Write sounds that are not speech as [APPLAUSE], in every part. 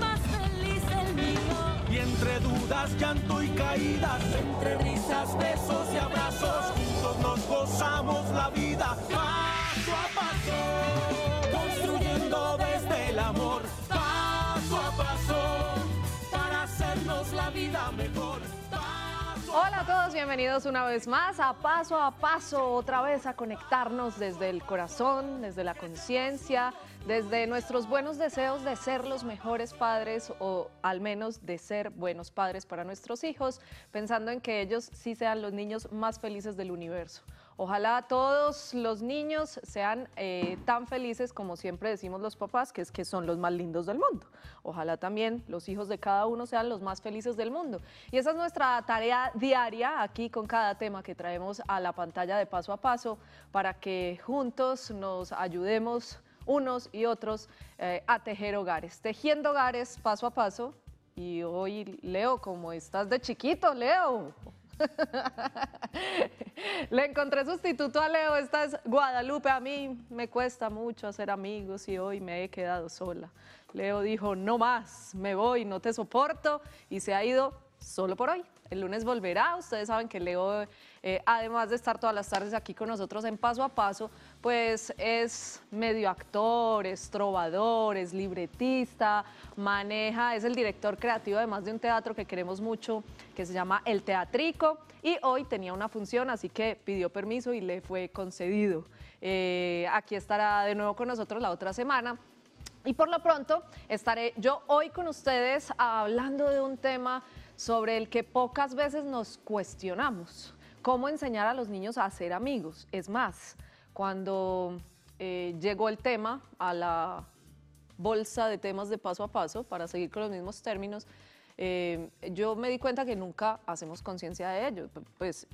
más feliz el Y entre dudas, llanto y caídas, entre risas, besos y abrazos, juntos nos gozamos la vida paso a paso, construyendo desde el amor paso a paso para hacernos la vida mejor. Hola a todos, bienvenidos una vez más a Paso a Paso, otra vez a conectarnos desde el corazón, desde la conciencia, desde nuestros buenos deseos de ser los mejores padres o al menos de ser buenos padres para nuestros hijos, pensando en que ellos sí sean los niños más felices del universo. Ojalá todos los niños sean eh, tan felices como siempre decimos los papás, que es que son los más lindos del mundo. Ojalá también los hijos de cada uno sean los más felices del mundo. Y esa es nuestra tarea diaria aquí con cada tema que traemos a la pantalla de paso a paso para que juntos nos ayudemos unos y otros eh, a tejer hogares. Tejiendo hogares paso a paso. Y hoy, Leo, como estás de chiquito, Leo. [LAUGHS] Le encontré sustituto a Leo, esta es Guadalupe, a mí me cuesta mucho hacer amigos y hoy me he quedado sola. Leo dijo, no más, me voy, no te soporto y se ha ido solo por hoy. El lunes volverá. Ustedes saben que Leo, eh, además de estar todas las tardes aquí con nosotros en Paso a Paso, pues es medio actor, es trovador, es libretista, maneja, es el director creativo además de un teatro que queremos mucho, que se llama El Teatrico. Y hoy tenía una función, así que pidió permiso y le fue concedido. Eh, aquí estará de nuevo con nosotros la otra semana. Y por lo pronto estaré yo hoy con ustedes hablando de un tema sobre el que pocas veces nos cuestionamos. ¿Cómo enseñar a los niños a ser amigos? Es más, cuando eh, llegó el tema a la bolsa de temas de paso a paso, para seguir con los mismos términos, eh, yo me di cuenta que nunca hacemos conciencia de ello. Pues,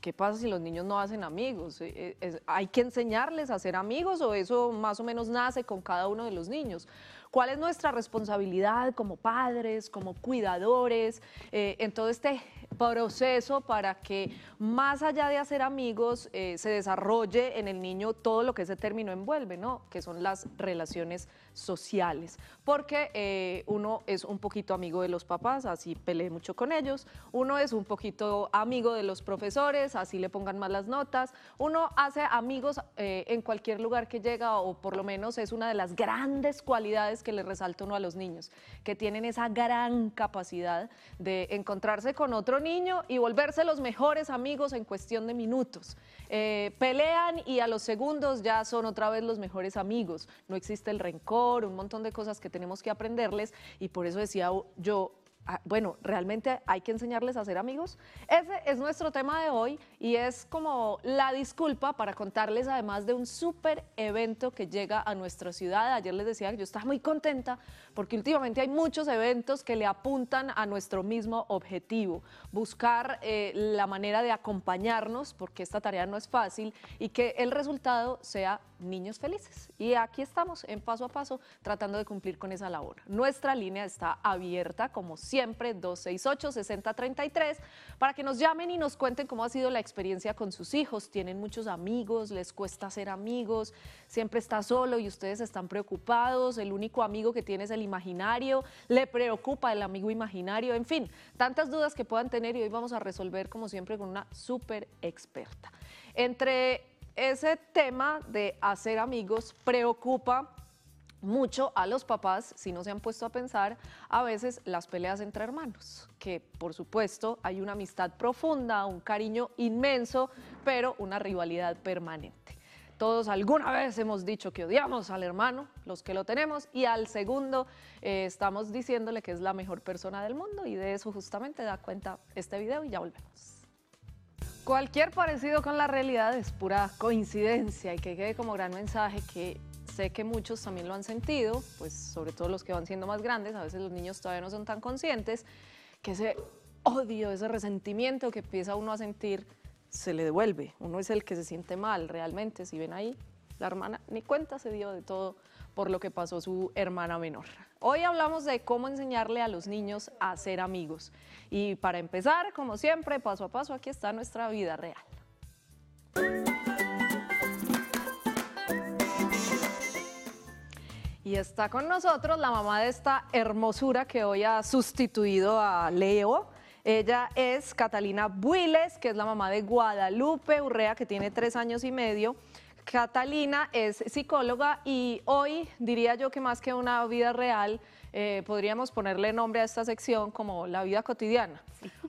¿qué pasa si los niños no hacen amigos? Eh, ¿Hay que enseñarles a ser amigos o eso más o menos nace con cada uno de los niños? cuál es nuestra responsabilidad como padres, como cuidadores, eh, en todo este proceso para que más allá de hacer amigos eh, se desarrolle en el niño todo lo que ese término envuelve, ¿no? Que son las relaciones sociales, porque eh, uno es un poquito amigo de los papás, así peleé mucho con ellos, uno es un poquito amigo de los profesores, así le pongan las notas, uno hace amigos eh, en cualquier lugar que llega o por lo menos es una de las grandes cualidades que le resalta uno a los niños, que tienen esa gran capacidad de encontrarse con otro niño y volverse los mejores amigos en cuestión de minutos. Eh, pelean y a los segundos ya son otra vez los mejores amigos, no existe el rencor, un montón de cosas que tenemos que aprenderles y por eso decía yo, ah, bueno, realmente hay que enseñarles a ser amigos. Ese es nuestro tema de hoy y es como la disculpa para contarles además de un súper evento que llega a nuestra ciudad. Ayer les decía que yo estaba muy contenta porque últimamente hay muchos eventos que le apuntan a nuestro mismo objetivo, buscar eh, la manera de acompañarnos porque esta tarea no es fácil y que el resultado sea niños felices. Y aquí estamos, en paso a paso, tratando de cumplir con esa labor. Nuestra línea está abierta, como siempre, 268-6033, para que nos llamen y nos cuenten cómo ha sido la experiencia con sus hijos. Tienen muchos amigos, les cuesta ser amigos, siempre está solo y ustedes están preocupados, el único amigo que tiene es el imaginario, le preocupa el amigo imaginario, en fin, tantas dudas que puedan tener y hoy vamos a resolver, como siempre, con una súper experta. Entre ese tema de hacer amigos preocupa mucho a los papás, si no se han puesto a pensar, a veces las peleas entre hermanos, que por supuesto hay una amistad profunda, un cariño inmenso, pero una rivalidad permanente. Todos alguna vez hemos dicho que odiamos al hermano, los que lo tenemos, y al segundo eh, estamos diciéndole que es la mejor persona del mundo y de eso justamente da cuenta este video y ya volvemos. Cualquier parecido con la realidad es pura coincidencia y que quede como gran mensaje que sé que muchos también lo han sentido, pues sobre todo los que van siendo más grandes, a veces los niños todavía no son tan conscientes, que ese odio, ese resentimiento que empieza uno a sentir se le devuelve. Uno es el que se siente mal realmente, si ven ahí, la hermana ni cuenta se dio de todo por lo que pasó su hermana menor. Hoy hablamos de cómo enseñarle a los niños a ser amigos. Y para empezar, como siempre, paso a paso, aquí está nuestra vida real. Y está con nosotros la mamá de esta hermosura que hoy ha sustituido a Leo. Ella es Catalina Builes, que es la mamá de Guadalupe Urrea, que tiene tres años y medio, Catalina es psicóloga y hoy diría yo que más que una vida real, eh, podríamos ponerle nombre a esta sección como la vida cotidiana,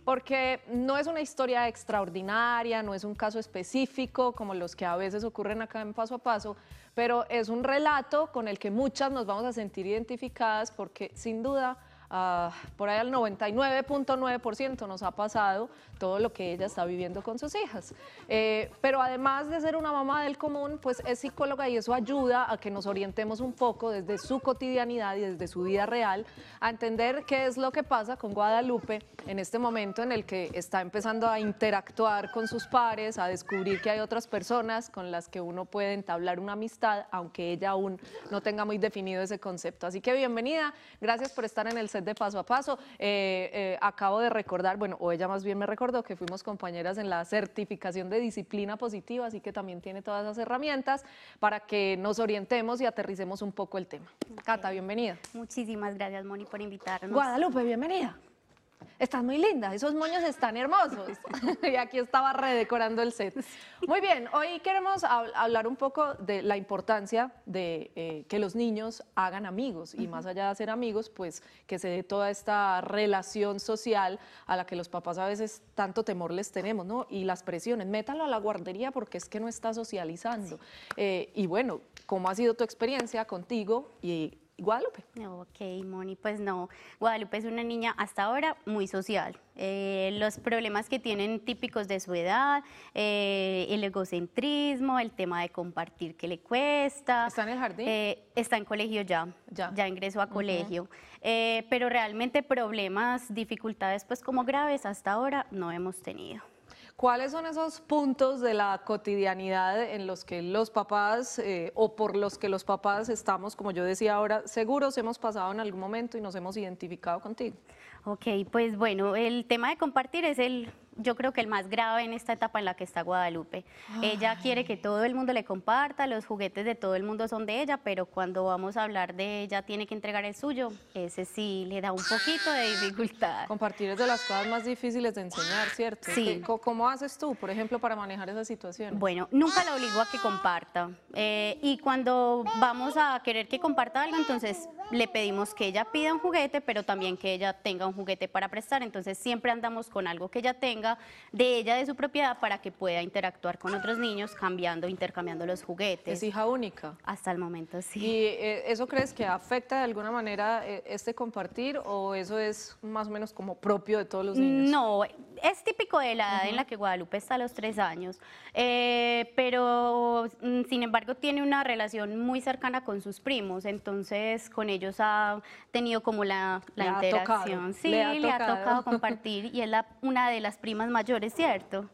porque no es una historia extraordinaria, no es un caso específico como los que a veces ocurren acá en paso a paso, pero es un relato con el que muchas nos vamos a sentir identificadas porque sin duda Ah, por ahí al 99.9% nos ha pasado todo lo que ella está viviendo con sus hijas. Eh, pero además de ser una mamá del común, pues es psicóloga y eso ayuda a que nos orientemos un poco desde su cotidianidad y desde su vida real a entender qué es lo que pasa con Guadalupe en este momento en el que está empezando a interactuar con sus pares, a descubrir que hay otras personas con las que uno puede entablar una amistad, aunque ella aún no tenga muy definido ese concepto. Así que bienvenida, gracias por estar en el de paso a paso. Eh, eh, acabo de recordar, bueno, o ella más bien me recordó que fuimos compañeras en la certificación de disciplina positiva, así que también tiene todas esas herramientas para que nos orientemos y aterricemos un poco el tema. Cata, bienvenida. Muchísimas gracias, Moni, por invitarnos. Guadalupe, bienvenida. Estás muy linda, esos moños están hermosos. [LAUGHS] y aquí estaba redecorando el set. Muy bien, hoy queremos hablar un poco de la importancia de eh, que los niños hagan amigos y más allá de ser amigos, pues que se dé toda esta relación social a la que los papás a veces tanto temor les tenemos, ¿no? Y las presiones, métalo a la guardería porque es que no está socializando. Eh, y bueno, ¿cómo ha sido tu experiencia contigo y Guadalupe. Ok, Moni, pues no. Guadalupe es una niña hasta ahora muy social. Eh, los problemas que tienen típicos de su edad, eh, el egocentrismo, el tema de compartir que le cuesta. ¿Está en el jardín? Eh, está en colegio ya, ya, ingresó a colegio. pero realmente problemas, dificultades pues como graves hasta ahora no hemos tenido. ¿Cuáles son esos puntos de la cotidianidad en los que los papás eh, o por los que los papás estamos, como yo decía ahora, seguros hemos pasado en algún momento y nos hemos identificado contigo? Ok, pues bueno, el tema de compartir es el yo creo que el más grave en esta etapa en la que está Guadalupe. Ella quiere que todo el mundo le comparta, los juguetes de todo el mundo son de ella, pero cuando vamos a hablar de ella tiene que entregar el suyo. Ese sí le da un poquito de dificultad. Compartir es de las cosas más difíciles de enseñar, ¿cierto? Sí. ¿Cómo haces tú, por ejemplo, para manejar esa situación? Bueno, nunca la obligo a que comparta. Eh, y cuando vamos a querer que comparta algo, entonces le pedimos que ella pida un juguete, pero también que ella tenga un juguete para prestar. Entonces siempre andamos con algo que ella tenga de ella, de su propiedad, para que pueda interactuar con otros niños, cambiando, intercambiando los juguetes. ¿Es hija única? Hasta el momento, sí. ¿Y eh, eso crees que afecta de alguna manera eh, este compartir o eso es más o menos como propio de todos los niños? No, es típico de la edad en la que Guadalupe está a los tres años, eh, pero mm, sin embargo tiene una relación muy cercana con sus primos, entonces con ellos ha tenido como la, la interacción. sí, le ha tocado, [LAUGHS] compartir y es una de las primas mayores, ¿cierto?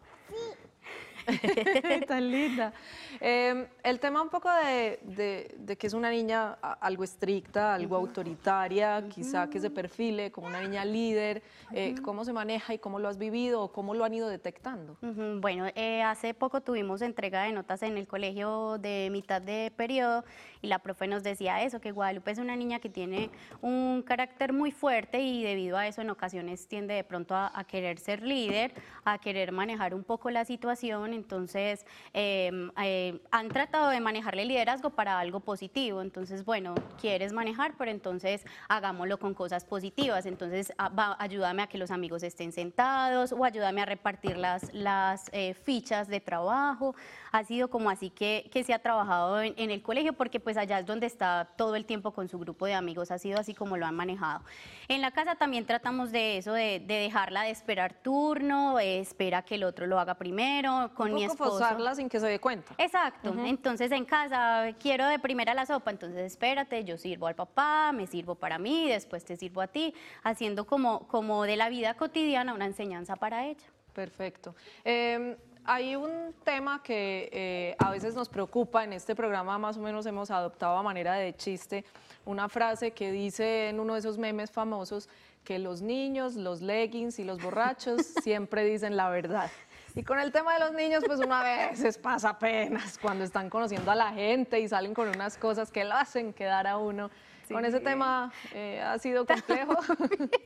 [LAUGHS] Tan linda. Em, el tema un poco de, de, que es una niña algo estricta, algo autoritaria, quizá que se perfile como una niña líder, eh, ¿cómo se maneja y cómo lo has vivido o cómo lo han ido detectando? Bueno, eh, hace poco tuvimos entrega de notas en el colegio de mitad de periodo la profe nos decía eso, que Guadalupe es una niña que tiene un carácter muy fuerte y debido a eso en ocasiones tiende de pronto a, querer ser líder, a querer manejar un poco la situación, entonces em, eh, han tratado de manejarle liderazgo para algo positivo, entonces bueno, quieres manejar, pero entonces hagámoslo con cosas positivas, entonces ayúdame a que los amigos estén sentados o ayúdame a repartir las, las eh, fichas de trabajo, ha sido como así que, se ha trabajado en el colegio porque pues pues allá es donde está todo el tiempo con su grupo de amigos, ha sido así como lo han manejado. En la casa también tratamos de eso, de, dejarla de esperar turno, eh, espera que el otro lo haga primero, con mi esposo. Forzarla sin que se dé cuenta. Exacto, entonces en casa quiero de primera la sopa, entonces espérate, yo sirvo al papá, me sirvo para mí, después te sirvo a ti, haciendo como, como de la vida cotidiana una enseñanza para ella. Perfecto. Em, hay un tema que eh, a veces nos preocupa. En este programa más o menos hemos adoptado a manera de chiste una frase que dice en uno de esos memes famosos que los niños, los leggings y los borrachos [LAUGHS] siempre dicen la verdad. Y con el tema de los niños, pues una vez pasa apenas cuando están conociendo a la gente y salen con unas cosas que lo hacen quedar a uno con ese tema eh, ha sido complejo. [LAUGHS]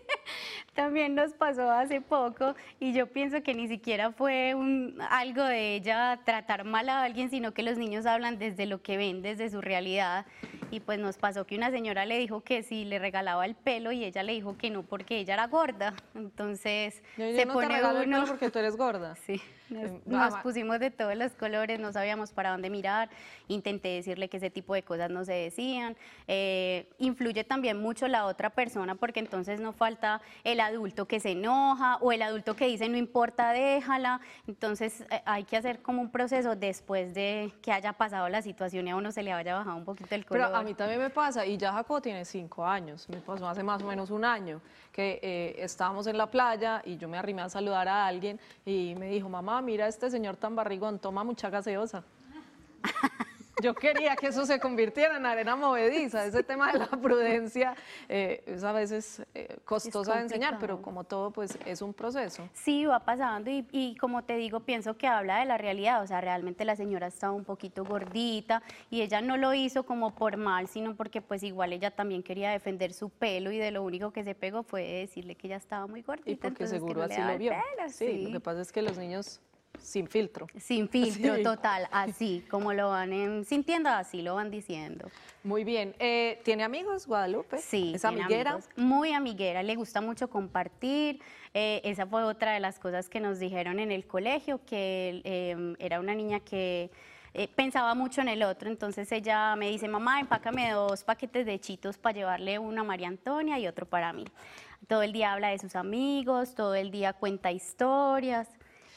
También nos pasó hace poco y yo pienso que ni siquiera fue un, algo de ella tratar mal a alguien, sino que los niños hablan desde lo que ven, desde su realidad. Y pues nos pasó que una señora le dijo que si le regalaba el pelo y ella le dijo que no porque ella era gorda. Entonces se no pone porque tú eres gorda. [LAUGHS] Sí. Nos, ah, pusimos de todos los colores, no sabíamos para dónde mirar. Intenté decirle que ese tipo de cosas no se decían. Eh, influye también mucho la otra persona porque entonces no falta el adulto que se enoja o el adulto que dice no importa, déjala. Entonces eh, hay que hacer como un proceso después de que haya pasado la situación y a uno se le haya bajado un poquito el color. Pero a mí también me pasa, y ya Jacob tiene cinco años, me pasó hace más o menos un año, que eh, estábamos en la playa y yo me arrimé a saludar a alguien y me dijo, mamá, mira este señor tan barrigón, toma mucha gaseosa. [LAUGHS] Yo quería que eso se convirtiera en arena movediza. Ese tema de la prudencia eh, es a veces eh, costosa de enseñar, pero como todo, pues es un proceso. Sí, va pasando y, como te digo, pienso que habla de la realidad. O sea, realmente la señora estaba un poquito gordita y ella no lo hizo como por mal, sino porque pues igual ella también quería defender su pelo y de lo único que se pegó fue decirle que ella estaba muy gordita. Y porque seguro así lo vio. sí, lo que pasa es que los niños sin filtro. Sin [LAUGHS] filtro, total, así como lo van sintiendo, así lo van diciendo. Muy bien. Eh, ¿Tiene amigos Guadalupe? Sí. ¿Es amiguera? muy amiguera, le gusta mucho compartir. Eh, esa fue otra de las cosas que nos dijeron en el colegio, que em, era una niña que... Eh, pensaba mucho en el otro, entonces ella me dice, mamá, empácame dos paquetes de chitos para llevarle uno a María Antonia y otro para mí. Todo el día habla de sus amigos, todo el día cuenta historias.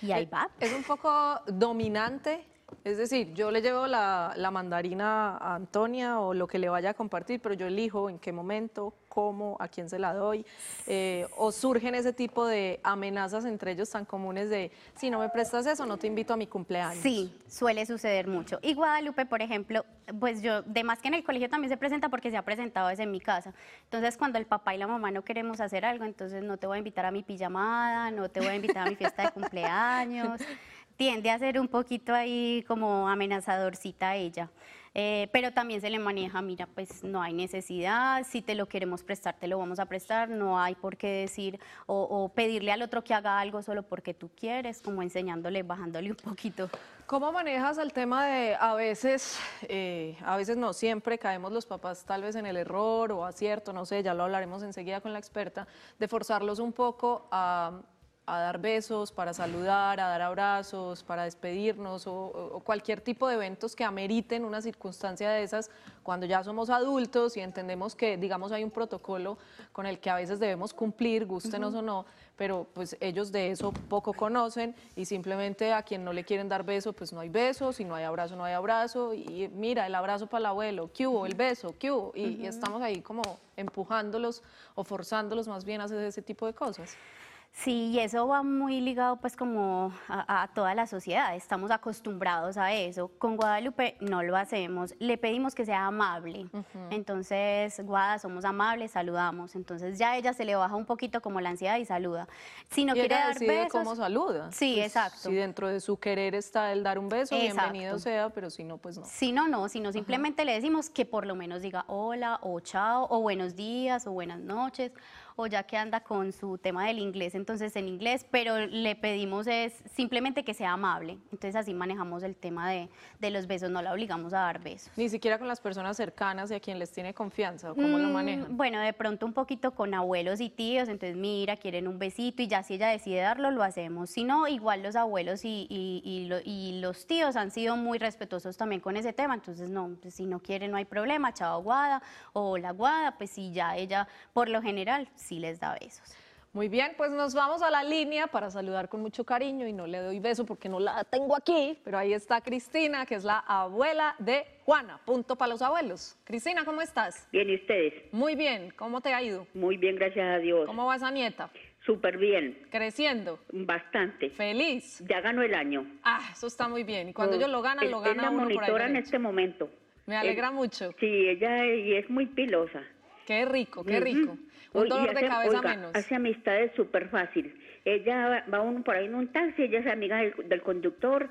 Eh, es un poco dominante es decir, yo le llevo la, mandarina a Antonia o lo que le vaya a compartir, pero yo elijo en qué momento, cómo, a quién se la doy. Eh, o surgen ese tipo de amenazas entre ellos tan comunes de, si no me prestas eso, no te invito a mi cumpleaños. Sí, suele suceder mucho. Y Guadalupe, por ejemplo, pues yo, de más que en el colegio también se presenta porque se ha presentado desde mi casa. Entonces, cuando el papá y la mamá no queremos hacer algo, entonces no te voy a invitar a mi pijamada, no te voy a invitar a mi fiesta de [LAUGHS] cumpleaños tiende a ser un poquito ahí como amenazadorcita ella. Eh, pero también se le maneja, mira, pues no hay necesidad, si te lo queremos prestar, te lo vamos a prestar, no hay por qué decir o, pedirle al otro que haga algo solo porque tú quieres, como enseñándole, bajándole un poquito. ¿Cómo manejas el tema de a veces, eh, a veces no, siempre caemos los papás tal vez en el error o acierto, no sé, ya lo hablaremos enseguida con la experta, de forzarlos un poco a a dar besos, para saludar, a dar abrazos, para despedirnos o, cualquier tipo de eventos que ameriten una circunstancia de esas cuando ya somos adultos y entendemos que, digamos, hay un protocolo con el que a veces debemos cumplir, gustenos o no, pero pues ellos de eso poco conocen y simplemente a quien no le quieren dar beso, pues no hay besos si no hay abrazo, no hay abrazo y mira, el abrazo para el abuelo, ¿qué hubo? El beso, ¿qué Y, y estamos ahí como empujándolos o forzándolos más bien a hacer ese tipo de cosas. Sí, y eso va muy ligado pues como a, toda la sociedad, estamos acostumbrados a eso. Con Guadalupe no lo hacemos, le pedimos que sea amable, entonces Guada, somos amables, saludamos, entonces ya ella se le baja un poquito como la ansiedad y saluda. Si no quiere dar besos, cómo saluda. Sí, pues, exacto. Si dentro de su querer está el dar un beso, bienvenido sea, pero si no, pues no. Si no, no, sino simplemente le decimos que por lo menos diga hola o chao o buenos días o buenas noches o ya que anda con su tema del inglés, entonces en inglés, pero le pedimos es simplemente que sea amable. Entonces así manejamos el tema de, los besos, no la obligamos a dar besos. Ni siquiera con las personas cercanas y a quien les tiene confianza, ¿cómo lo mm, manejan? Bueno, de pronto un poquito con abuelos y tíos, entonces mira, quieren un besito y ya si ella decide darlo, lo hacemos. Si no, igual los abuelos y, y, los tíos han sido muy respetuosos también con ese tema, entonces no, pues, si no quiere no hay problema, chao guada o la guada, pues si ya ella por lo general sí les da besos. Muy bien, pues nos vamos a la línea para saludar con mucho cariño y no le doy beso porque no la tengo aquí, pero ahí está Cristina, que es la abuela de Juana, punto para los abuelos. Cristina, ¿cómo estás? Bien, ¿y ustedes? Muy bien, ¿cómo te ha ido? Muy bien, gracias a Dios. ¿Cómo va esa nieta? Súper bien. ¿Creciendo? Bastante. ¿Feliz? Ya ganó el año. Ah, eso está muy bien. Y cuando yo oh, ellos lo ganan, lo gana uno por ahí en este momento. Me alegra mucho. Sí, ella es, y es muy pilosa. Qué rico, qué rico hace, de cabeza oiga, Hace amistades súper fácil. Ella va, uno por ahí en un taxi, ella es amiga del, conductor,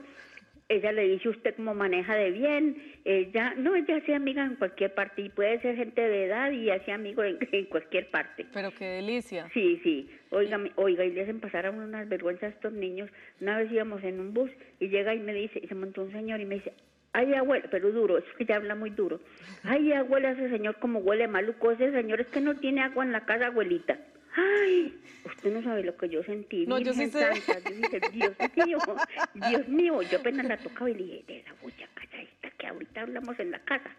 ella le dice usted cómo maneja de bien, ella, no, ella hace amiga en cualquier parte y puede ser gente de edad y hace amigo en, cualquier parte. Pero qué delicia. Sí, sí, oiga, y... oiga, y le hacen pasar a unas vergüenzas a estos niños. Una vez íbamos en un bus y llega y me dice, y se montó un señor y me dice, Ay, abuela, pero duro, es que ya habla muy duro. Ay, abuela, ese señor como huele maluco, ese señor es que no tiene agua en la casa, abuelita. Ay, usted no sabe lo que yo sentí. No, yo sí sé. Dios mío, Dios mío, yo apenas la tocaba y le dije, de la bulla calladita que ahorita hablamos en la casa.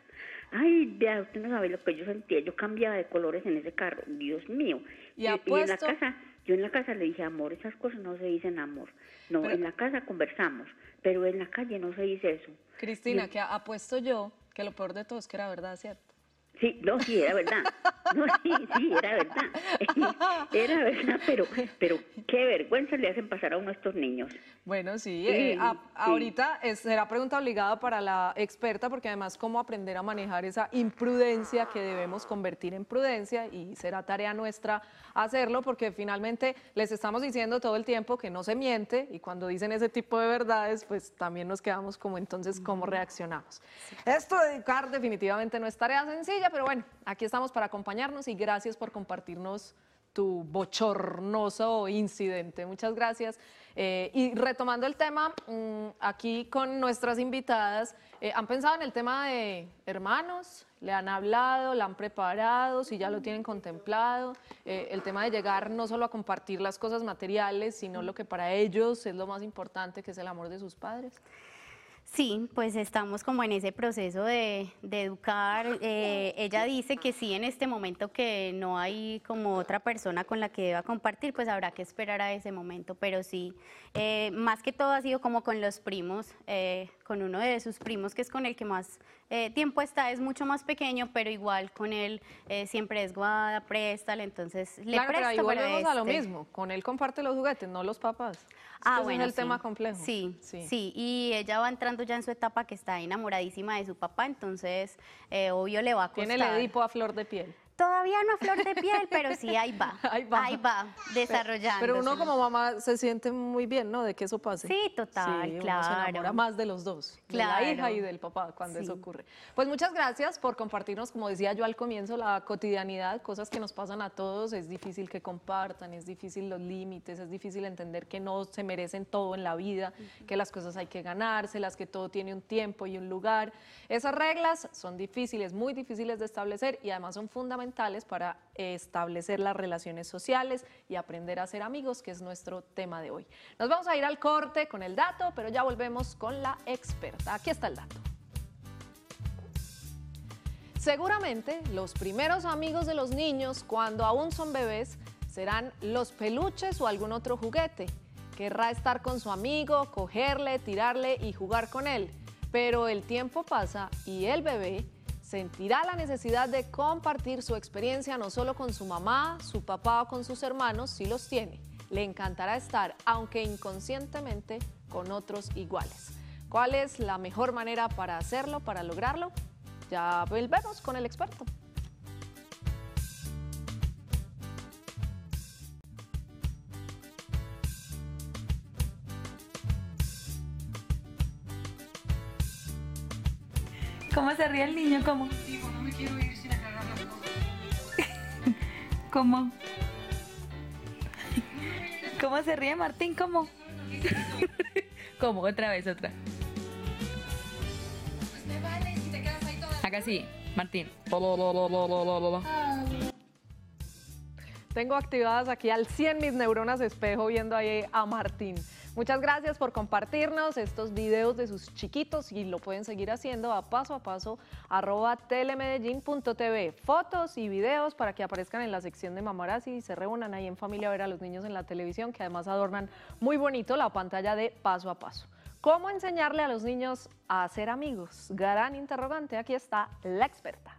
Ay, vea, usted no sabe lo que yo sentía. Yo cambiaba de colores en ese carro, Dios mío. Y, en la casa, yo en la casa le dije, amor, esas cosas no se dicen amor. No, en la casa conversamos pero en la calle no se dice eso. Cristina, que apuesto yo que lo peor de todo es que era verdad, ¿cierto? Sí, no, sí, era verdad. [LAUGHS] No, sí, sí, era verdad. [LAUGHS] Era verdad, pero, pero qué vergüenza le hacen pasar a uno estos niños. Bueno, sí, eh, ahorita será pregunta obligada para la experta, porque además cómo aprender a manejar esa imprudencia que debemos convertir en prudencia y será tarea nuestra hacerlo, porque finalmente les estamos diciendo todo el tiempo que no se miente y cuando dicen ese tipo de verdades, pues también nos quedamos como entonces cómo reaccionamos. Esto de educar definitivamente no es tarea sencilla pero bueno, aquí estamos para acompañarnos y gracias por compartirnos tu bochornoso incidente. Muchas gracias. Eh, y retomando el tema, mm, aquí con nuestras invitadas, eh, ¿han pensado en el tema de hermanos? ¿Le han hablado? ¿La han preparado? ¿Si ya lo tienen contemplado? Eh, el tema de llegar no solo a compartir las cosas materiales, sino lo que para ellos es lo más importante, que es el amor de sus padres. Sí, pues estamos como en ese proceso de, educar. Ah, eh, ella dice que sí, en este momento que no hay como otra persona con la que deba compartir, pues habrá que esperar a ese momento, pero sí, eh, más que todo ha sido como con los primos, eh, con uno de sus primos que es con el que más eh, tiempo está, es mucho más pequeño, pero igual con él eh, siempre es guada, préstale, entonces le claro, pero volvemos a lo este. mismo, con él comparte los juguetes, no los papás. Ah, bueno, es el tema complejo. Sí, sí, sí, Y ella va entrando ya en su etapa que está enamoradísima de su papá, entonces eh, obvio le va a costar. Tiene el Edipo a flor de piel. Todavía no a flor de piel, pero sí, ahí va. [LAUGHS] Ahí va. Ahí desarrollando. Pero uno como mamá se siente muy bien, ¿no? De que eso pase. Sí, total, claro. se más de los dos, de la hija y del papá, cuando eso ocurre. Pues muchas gracias por compartirnos, como decía yo al comienzo, la cotidianidad, cosas que nos pasan a todos. Es difícil que compartan, es difícil los límites, es difícil entender que no se merecen todo en la vida, que las cosas hay que ganárselas, que todo tiene un tiempo y un lugar. Esas reglas son difíciles, muy difíciles de establecer y además son fundamentales para establecer las relaciones sociales y aprender a ser amigos, que es nuestro tema de hoy. Nos vamos a ir al corte con el dato, pero ya volvemos con la experta. Aquí está el dato. Seguramente los primeros amigos de los niños cuando aún son bebés serán los peluches o algún otro juguete. Querrá estar con su amigo, cogerle, tirarle y jugar con él. Pero el tiempo pasa y el bebé sentirá la necesidad de compartir su experiencia no solo con su mamá, su papá o con sus hermanos, si los tiene. Le encantará estar, aunque inconscientemente, con otros iguales. ¿Cuál es la mejor manera para hacerlo, para lograrlo? Ya volvemos con el experto. ¿Cómo se ríe el niño? ¿Cómo? no ¿Cómo? ¿Cómo se ríe Martín? ¿Cómo? ¿Cómo? Otra vez, otra. Acá sí, Martín. Tengo activadas aquí al 100 mis neuronas espejo viendo ahí a Martín. Muchas gracias por compartirnos estos videos de sus chiquitos y lo pueden seguir haciendo a paso a paso arroba telemedellín.tv. Fotos y videos para que aparezcan en la sección de Mamarazzi y se reúnan ahí en familia a ver a los niños en la televisión que además adornan muy bonito la pantalla de paso a paso. ¿Cómo enseñarle a los niños a ser amigos? Gran interrogante, aquí está la experta.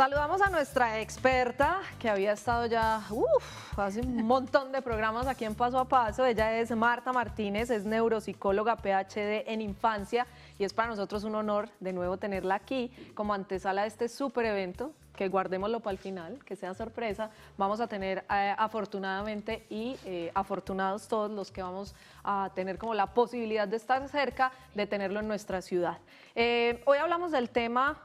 Saludamos a nuestra experta que había estado ya uf, hace un montón de programas aquí en Paso a Paso. Ella es Marta Martínez, es neuropsicóloga PhD en infancia y es para nosotros un honor de nuevo tenerla aquí como antesala de este super evento que guardémoslo para el final, que sea sorpresa, vamos a tener eh, afortunadamente y eh, afortunados todos los que vamos a tener como la posibilidad de estar cerca, de tenerlo en nuestra ciudad. Eh, hoy hablamos del tema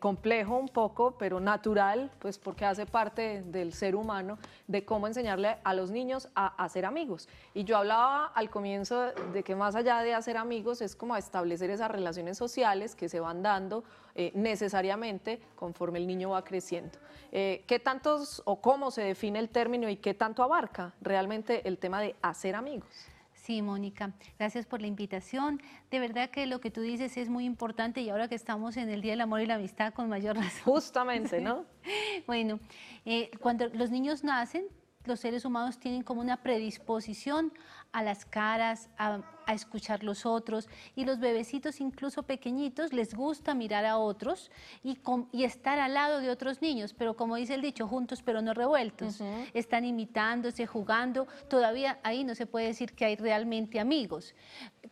complejo un poco, pero natural, pues porque hace parte del ser humano, de cómo enseñarle a los niños a hacer amigos. Y yo hablaba al comienzo de que más allá de hacer amigos es como establecer esas relaciones sociales que se van dando eh, necesariamente conforme el niño va creciendo. Eh, ¿Qué tantos o cómo se define el término y qué tanto abarca realmente el tema de hacer amigos? Sí, Mónica, gracias por la invitación. De verdad que lo que tú dices es muy importante y ahora que estamos en el Día del Amor y la Amistad con mayor [LAUGHS] razón. Justamente, ¿no? [LAUGHS] bueno, eh, cuando los niños nacen, los seres humanos tienen como una predisposición a las caras, a, escuchar los otros. Y los bebecitos, incluso pequeñitos, les gusta mirar a otros y, estar al lado de otros niños, pero como dice el dicho, juntos pero no revueltos. Están imitándose, jugando. Todavía ahí no se puede decir que hay realmente amigos.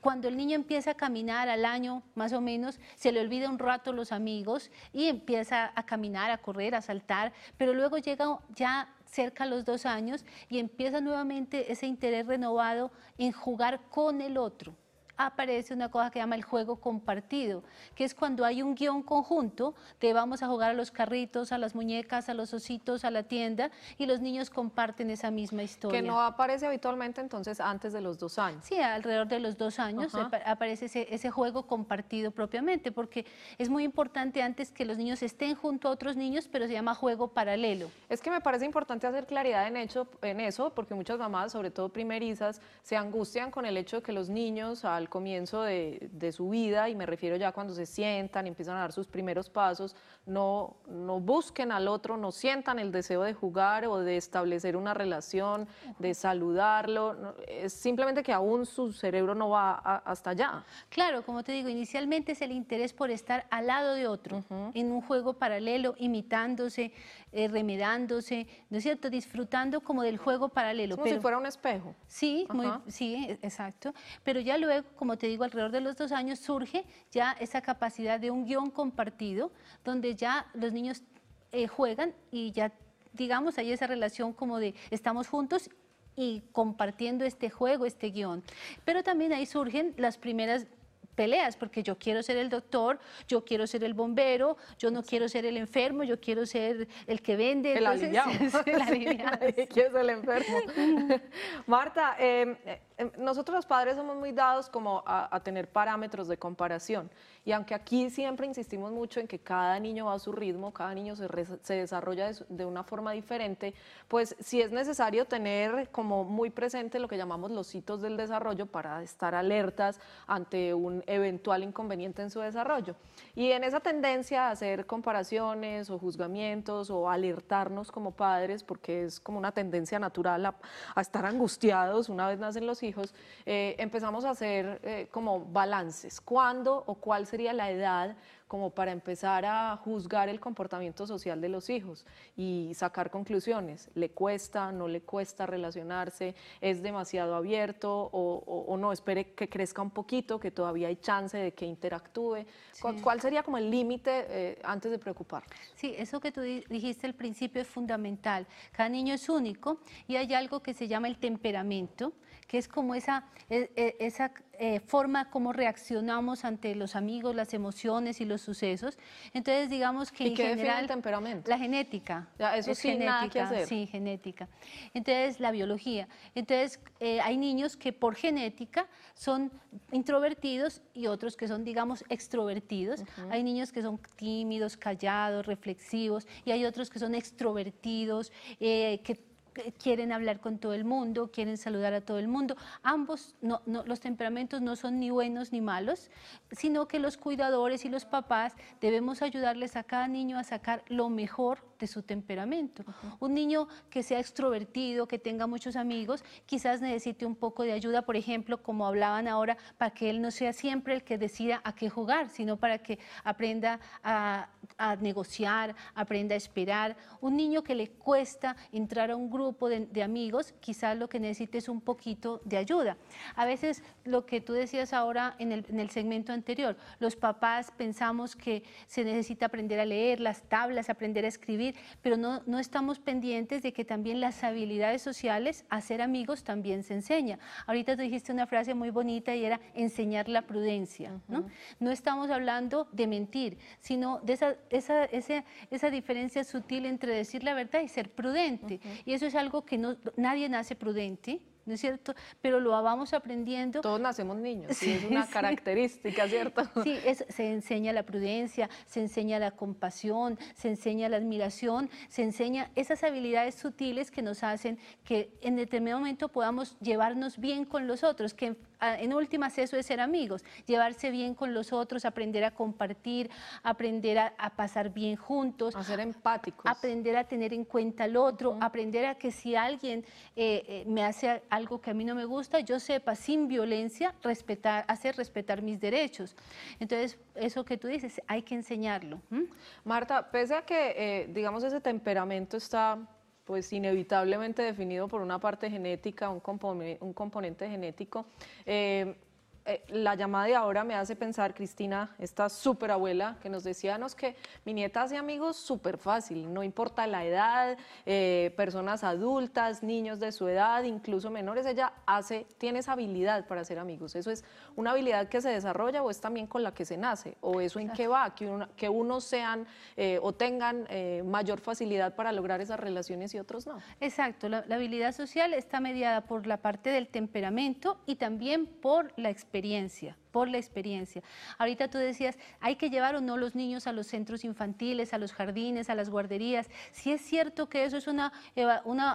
Cuando el niño empieza a caminar al año, más o menos, se le olvida un rato los amigos y empieza a caminar, a correr, a saltar, pero luego llega ya cerca a los dos años y empieza nuevamente ese interés renovado en jugar con el otro aparece una cosa que se llama el juego compartido, que es cuando hay un guión conjunto de vamos a jugar a los carritos, a las muñecas, a los ositos, a la tienda, y los niños comparten esa misma historia. Que no aparece habitualmente entonces antes de los dos años. Sí, alrededor de los dos años aparece ese, juego compartido propiamente, porque es muy importante antes que los niños estén junto a otros niños, pero se llama juego paralelo. Es que me parece importante hacer claridad en, hecho, en eso, porque muchas mamás, sobre todo primerizas, se angustian con el hecho de que los niños al comienzo de, su vida, y me refiero ya cuando se sientan y empiezan a dar sus primeros pasos, no, no busquen al otro, no sientan el deseo de jugar o de establecer una relación, de saludarlo, es simplemente que aún su cerebro no va hasta allá. Claro, como te digo, inicialmente es el interés por estar al lado de otro, en un juego paralelo, imitándose, eh, remedándose, ¿no es cierto? Disfrutando como del juego paralelo. Como si fuera un espejo. Sí, sí, e, exacto. Pero ya luego, como te digo, alrededor de los dos años surge ya esa capacidad de un guión compartido, donde ya los niños eh, juegan y ya, digamos, hay esa relación como de estamos juntos y compartiendo este juego, este guión. Pero también ahí surgen las primeras peleas, porque yo quiero ser el doctor, yo quiero ser el bombero, yo no quiero ser el enfermo, yo quiero ser el que vende. El entonces, [LAUGHS] aliviado. [LAUGHS] el quiero ser el enfermo. [LAUGHS] Marta, eh, Em, nosotros los padres somos muy dados como a, tener parámetros de comparación. Y aunque aquí siempre insistimos mucho en que cada niño va a su ritmo, cada niño se, desarrolla de, una forma diferente, pues sí es necesario tener como muy presente lo que llamamos los hitos del desarrollo para estar alertas ante un eventual inconveniente en su desarrollo. Y en esa tendencia a hacer comparaciones o juzgamientos o alertarnos como padres, porque es como una tendencia natural a, a estar angustiados una vez nacen los hijos, hijos, eh, empezamos a hacer eh, como balances. ¿Cuándo o cuál sería la edad como para empezar a juzgar el comportamiento social de los hijos y sacar conclusiones? ¿Le cuesta, no le cuesta relacionarse? ¿Es demasiado abierto o, no? Espere que crezca un poquito, que todavía hay chance de que interactúe. ¿Cuál, sería como el límite eh, antes de preocupar? Sí, eso que tú dijiste al principio es fundamental. Cada niño es único y hay algo que se llama el temperamento que es como esa, e, e, esa eh, forma como reaccionamos ante los amigos, las emociones y los sucesos. Entonces, digamos que ¿Y qué el temperamento? La genética. eso sí, genética, Sí, genética. Entonces, la biología. Entonces, eh, hay niños que por genética son introvertidos y otros que son, digamos, extrovertidos. Hay niños que son tímidos, callados, reflexivos y hay otros que son extrovertidos, eh, que quieren hablar con todo el mundo, quieren saludar a todo el mundo. Ambos, los temperamentos no son ni buenos ni malos, sino que los cuidadores y los papás debemos ayudarles a cada niño a sacar lo mejor de su temperamento. Un niño que sea extrovertido, que tenga muchos amigos, quizás necesite un poco de ayuda, por ejemplo, como hablaban ahora, para que él no sea siempre el que decida a qué jugar, sino para que aprenda a, a negociar, aprenda a esperar. Un niño que le cuesta entrar a un grupo, grupo de, amigos, quizás lo que necesites es un poquito de ayuda. A veces lo que tú decías ahora en el, segmento anterior, los papás pensamos que se necesita aprender a leer las tablas, aprender a escribir, pero no, no estamos pendientes de que también las habilidades sociales, hacer amigos, también se enseña. Ahorita tú dijiste una frase muy bonita y era enseñar la prudencia. ¿no? no estamos hablando de mentir, sino de esa, esa, esa, esa diferencia sutil entre decir la verdad y ser prudente. Y eso es algo que no, nadie nace prudente, ¿no es cierto? Pero lo vamos aprendiendo. Todos nacemos niños, sí, es una característica, ¿cierto? Sí, se enseña la prudencia, se enseña la compasión, se enseña la admiración, se enseña esas habilidades sutiles que nos hacen que en determinado momento podamos llevarnos bien con los otros, que en últimas eso es ser amigos, llevarse bien con los otros, aprender a compartir, aprender a, pasar bien juntos. A ser empáticos. Aprender a tener en cuenta al otro, aprender a que si alguien eh, eh, me hace algo que a mí no me gusta, yo sepa sin violencia respetar, hacer respetar mis derechos. Entonces, eso que tú dices, hay que enseñarlo. Marta, pese a que, eh, digamos, ese temperamento está pues inevitablemente definido por una parte genética, un, un componente genético, eh, eh, la llamada de ahora me hace pensar, Cristina, esta súper abuela que nos decía nos que mi nieta hace amigos súper fácil, no importa la edad, eh, personas adultas, niños de su edad, incluso menores, ella hace, tiene esa habilidad para hacer amigos. ¿Eso es una habilidad que se desarrolla o es también con la que se nace? ¿O eso en qué va? Que, unos sean eh, o tengan mayor facilidad para lograr esas relaciones y otros no. Exacto, la habilidad social está mediada por la parte del temperamento y también por la experiencia experiencia, por la experiencia. Ahorita tú decías, hay que llevar o no los niños a los centros infantiles, a los jardines, a las guarderías. Si es cierto que eso es una,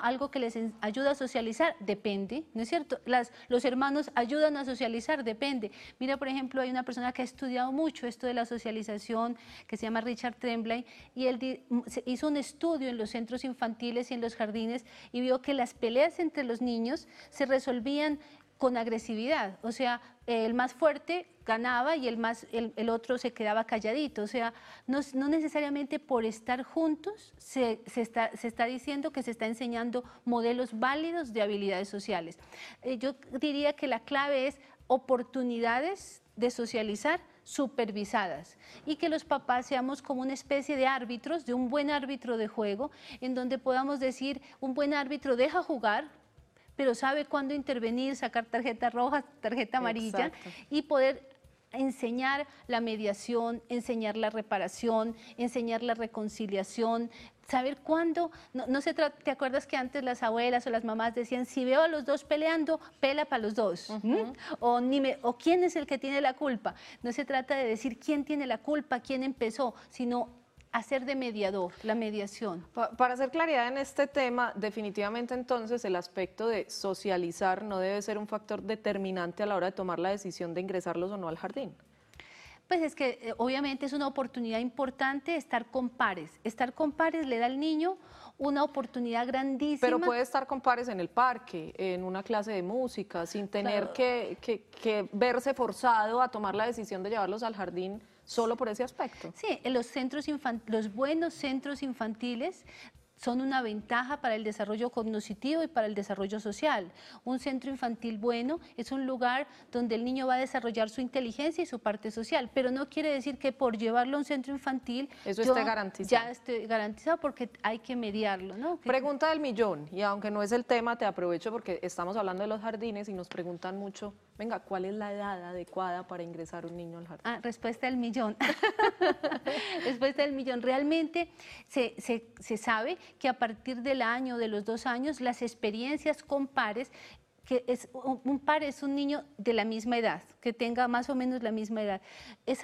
algo que les ayuda a socializar, depende, ¿no es cierto? los hermanos ayudan a socializar, depende. Mira, por ejemplo, hay una persona que ha estudiado mucho esto de la socialización, que se llama Richard Tremblay, y él mm, hizo un estudio en los centros infantiles y en los jardines y vio que las peleas entre los niños se resolvían con agresividad, o sea, el más fuerte ganaba y el, más, el, otro se quedaba calladito, o sea, no, necesariamente por estar juntos se, está, diciendo que se está enseñando modelos válidos de habilidades sociales. Eh, yo diría que la clave es oportunidades de socializar supervisadas y que los papás seamos como una especie de árbitros, de un buen árbitro de juego, en donde podamos decir, un buen árbitro deja jugar, pero sabe cuándo intervenir, sacar tarjeta roja, tarjeta amarilla y poder enseñar la mediación, enseñar la reparación, enseñar la reconciliación, saber cuándo, no, no se trata, ¿te acuerdas que antes las abuelas o las mamás decían, si veo a los dos peleando, pela para los dos? ¿Mm? o, ni me, o quién es el que tiene la culpa. No se trata de decir quién tiene la culpa, quién empezó, sino hacer de mediador, la mediación. Para hacer claridad en este tema, definitivamente entonces el aspecto de socializar no debe ser un factor determinante a la hora de tomar la decisión de ingresarlos o no al jardín. Pues es que eh, obviamente es una oportunidad importante estar con pares. Estar con pares le da al niño una oportunidad grandísima. Pero puede estar con pares en el parque, en una clase de música, sin tener que verse forzado a tomar la decisión de llevarlos al jardín solo por ese aspecto. Sí, en los, centros los buenos centros infantiles son una ventaja para el desarrollo cognitivo y para el desarrollo social. Un centro infantil bueno es un lugar donde el niño va a desarrollar su inteligencia y su parte social, pero no quiere decir que por llevarlo a un centro infantil eso esté garantizado. Ya esté garantizado porque hay que mediarlo, ¿no? Pregunta del millón, y aunque no es el tema, te aprovecho porque estamos hablando de los jardines y nos preguntan mucho, venga, ¿cuál es la edad adecuada para ingresar un niño al jardín? Ah, respuesta del millón. [LAUGHS] respuesta del millón. Realmente se, se, se sabe que a partir del año, de los dos años, las experiencias con pares que es un par es un niño de la misma edad, que tenga más o menos la misma edad.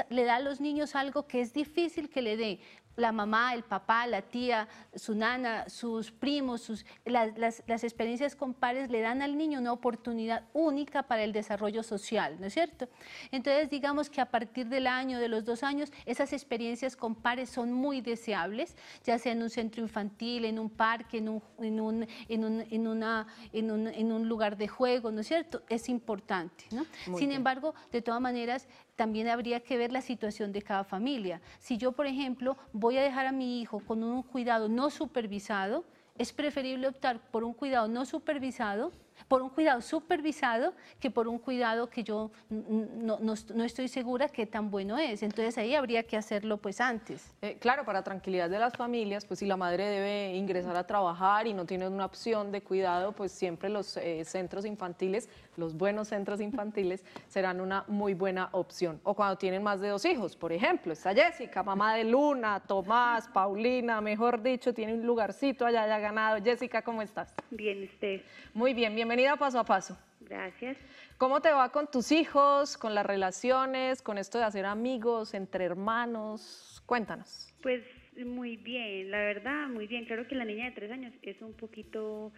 le da a los niños algo que es difícil que le dé la mamá, el papá, la tía, su nana, sus primos, sus, las, experiencias con pares le dan al niño una oportunidad única para el desarrollo social, ¿no es cierto? Entonces, digamos que a partir del año, de los dos años, esas experiencias con pares son muy deseables, ya sea en un centro infantil, en un parque, en un, en un, lugar de juego, ¿no es cierto? Es importante, ¿no? Sin embargo, de todas maneras, también habría que ver la situación de cada familia. Si yo, por ejemplo, voy a dejar a mi hijo con un cuidado no supervisado, es preferible optar por un cuidado no supervisado, por un cuidado supervisado, que por un cuidado que yo no, estoy segura que tan bueno es. Entonces ahí habría que hacerlo pues antes. Eh, claro, para tranquilidad de las familias, pues si la madre debe ingresar a trabajar y no tiene una opción de cuidado, pues siempre los eh, centros infantiles los buenos centros infantiles serán una muy buena opción. O cuando tienen más de dos hijos, por ejemplo, está Jessica, mamá de Luna, Tomás, Paulina, mejor dicho, tiene un lugarcito allá ya ganado. Jessica, ¿cómo estás? Bien, usted. Muy bien, bienvenida a Paso a Paso. Gracias. ¿Cómo te va con tus hijos, con las relaciones, con esto de hacer amigos entre hermanos? Cuéntanos. Pues muy bien, la verdad, muy bien. Claro que la niña de tres años es un poquito